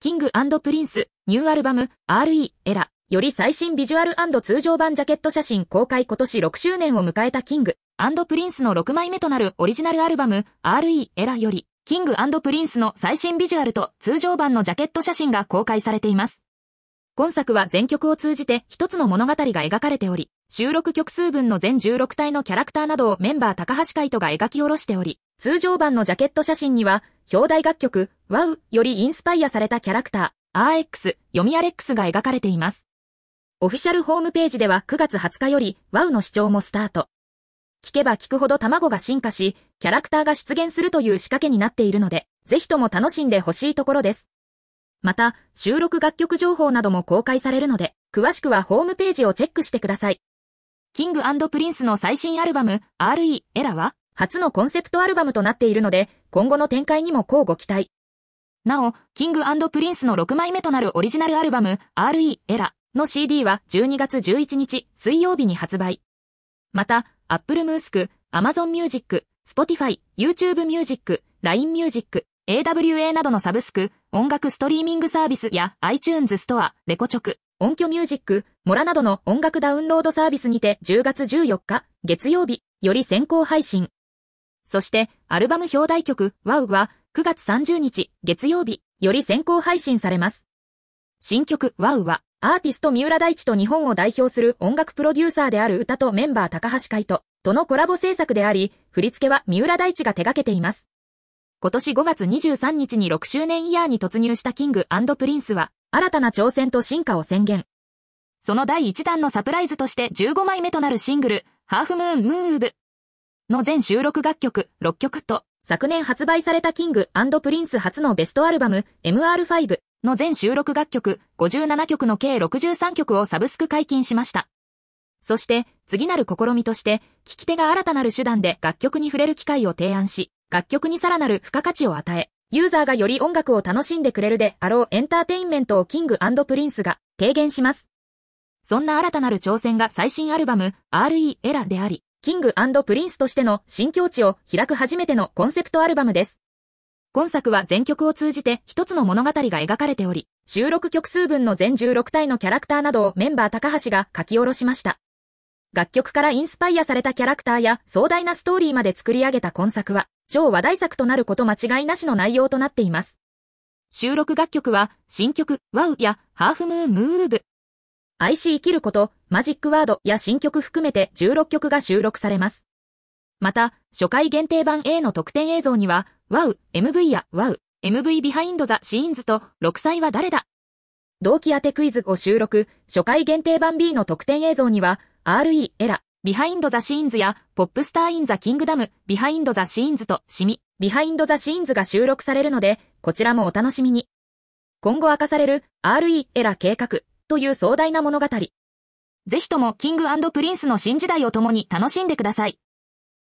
キングプリンス、ニューアルバム、RE、エラ、より最新ビジュアル通常版ジャケット写真公開今年6周年を迎えたキングプリンスの6枚目となるオリジナルアルバム、RE、エラより、キングプリンスの最新ビジュアルと通常版のジャケット写真が公開されています。今作は全曲を通じて一つの物語が描かれており、収録曲数分の全16体のキャラクターなどをメンバー高橋海人が描き下ろしており、通常版のジャケット写真には、兄弟楽曲、ワウよりインスパイアされたキャラクター、RX、読みアレックスが描かれています。オフィシャルホームページでは9月20日より、ワウの視聴もスタート。聞けば聞くほど卵が進化し、キャラクターが出現するという仕掛けになっているので、ぜひとも楽しんでほしいところです。また、収録楽曲情報なども公開されるので、詳しくはホームページをチェックしてください。キングプリンスの最新アルバム、RE、エラは、初のコンセプトアルバムとなっているので、今後の展開にも乞うご期待。なお、キングプリンスの6枚目となるオリジナルアルバム、RE エラの CD は12月11日水曜日に発売。また、Apple Music、Amazon Music、Spotify、YouTube Music、LINE Music、AWA などのサブスク、音楽ストリーミングサービスや iTunes ストア、レコチョク、音響ミュージック、モラなどの音楽ダウンロードサービスにて10月14日、月曜日、より先行配信。そして、アルバム表題曲、ワウは、9月30日、月曜日、より先行配信されます。新曲、ワウは、アーティスト三浦大地と日本を代表する音楽プロデューサーである歌とメンバー高橋海人とのコラボ制作であり、振り付けは三浦大地が手掛けています。今年5月23日に6周年イヤーに突入したキングプリンスは、新たな挑戦と進化を宣言。その第1弾のサプライズとして15枚目となるシングル、ハーフムーンムーブの全収録楽曲6曲と、昨年発売されたキングプリンス初のベストアルバム MR5 の全収録楽曲57曲の計63曲をサブスク解禁しました。そして、次なる試みとして、聴き手が新たなる手段で楽曲に触れる機会を提案し、楽曲にさらなる付加価値を与え、ユーザーがより音楽を楽しんでくれるであろうエンターテインメントをキングプリンスが提言します。そんな新たなる挑戦が最新アルバム RE エラであり、キングプリンスとしての新境地を開く初めてのコンセプトアルバムです。今作は全曲を通じて一つの物語が描かれており、収録曲数分の全16体のキャラクターなどをメンバー高橋が書き下ろしました。楽曲からインスパイアされたキャラクターや壮大なストーリーまで作り上げた今作は、超話題作となること間違いなしの内容となっています。収録楽曲は、新曲、ワウや、ハーフムーンムーブ、愛し生きること、マジックワードや新曲含めて16曲が収録されます。また、初回限定版 A の特典映像には、ワウ、MV やワウ、MV ビハインドザシーンズと、6歳は誰だ同期当てクイズを収録、初回限定版 B の特典映像には、RE、エラ、ビハインドザシーンズや、ポップスターインザキングダム、ビハインドザシーンズと、シミ、ビハインドザシーンズが収録されるので、こちらもお楽しみに。今後明かされる、RE、エラ計画、という壮大な物語。ぜひともキングプリンスの新時代を共に楽しんでください。